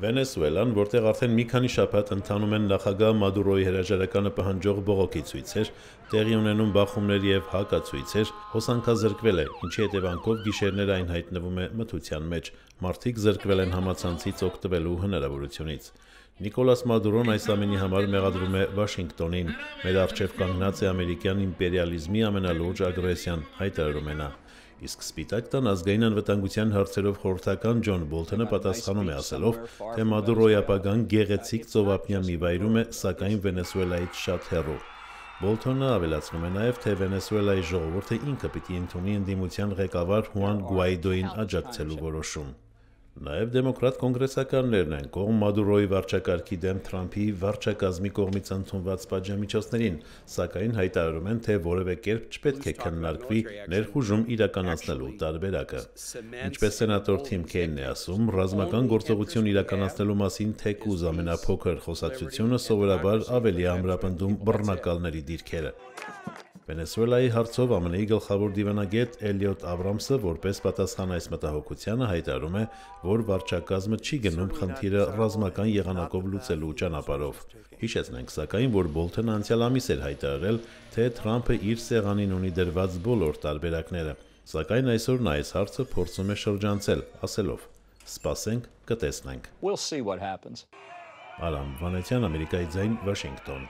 Վենեսուելան, որտեղ արդեն մի քանի շաբաթ ընթանում են նախագահ Մադուրոյի հրաժարականը պահանջող բողոքի ցույցեր, տեղի ունենում բախումներ եւ հակացույցեր, հոսանքա զրկվել է, ինչի հետևանքով գիշերներ այն հայտնվում է մթության մեջ։ Մարտիկ զրկվել են համացանցից օգտվելու հնարավորությունից։ Նիկոլաս Մադուրոն այս ամենի համար մեղադրում է Վաշինգտոնին։ Մեր արջև կանգնած է ամերիկյան իմպերիալիզմի ամենալուրջ ագրեսիան, հայտարարում է նա։ Իսկ Սպիտակտան ազգային անվտանգության հարցերով խորհրդական Ջոն Բոլթոնը պատասխանում է ասելով, թե Մադուրոյի ապագան գեղեցիկ ծովափնյա մի վայրում է, սակայն Վենեսուելայից շատ հեռու։ Բոլթոնը ավելացնում է նաև, թե Վենեսուելայի ժողովուրդը ինքը պիտի ընդունի ընդդիմության ղեկավար Հուան Գուայդոին աջակցելու որոշում։ Նաև դեմոկրատ կոնգրեսականներն են կողմ Մադուրոյի վարչակարգի դեմ Թրամփի վարչակազմի կողմից ընդունված պատժամիջոցներին, սակայն հայտարարում են, թե որևէ կերպ չպետք է քննարկվի ներխուժում իրականացնելու տարբերակը։ Ինչպես սենատոր Թիմ Քեյնն է ասում, ռազմական գործողություն իրականացնելու մասին թեկուզ ամենափոքր խոսակցությունը սովորաբար ավելի ամրապնդում բռնակալների դիրքերը։ Վենեսուելայի հարցով ԱՄՆ-ի գլխավոր դիվանագետ Էլիոտ Աբրամսը որպես պատասխան այս մտահոգությանը հայտարարում է, որ վարչակազմը չի գնում խնդիրը ռազմական եղանակով լուծելու ճանապարհով։ Հիշեցնենք սակայն, որ Բոլթոնը անցյալ ամիս էր հայտարարել, թե Թրամփը իր սեղանին ունի դրված բոլոր տարբերակները, սակայն այսօր նա այս հարցը փորձում է շրջանցել, ասելով. «Սպասենք, կտեսնենք»։ We'll see what happens. Արամ Վանեցյան, Ամերիկայի ձայն, Վաշինգտոն։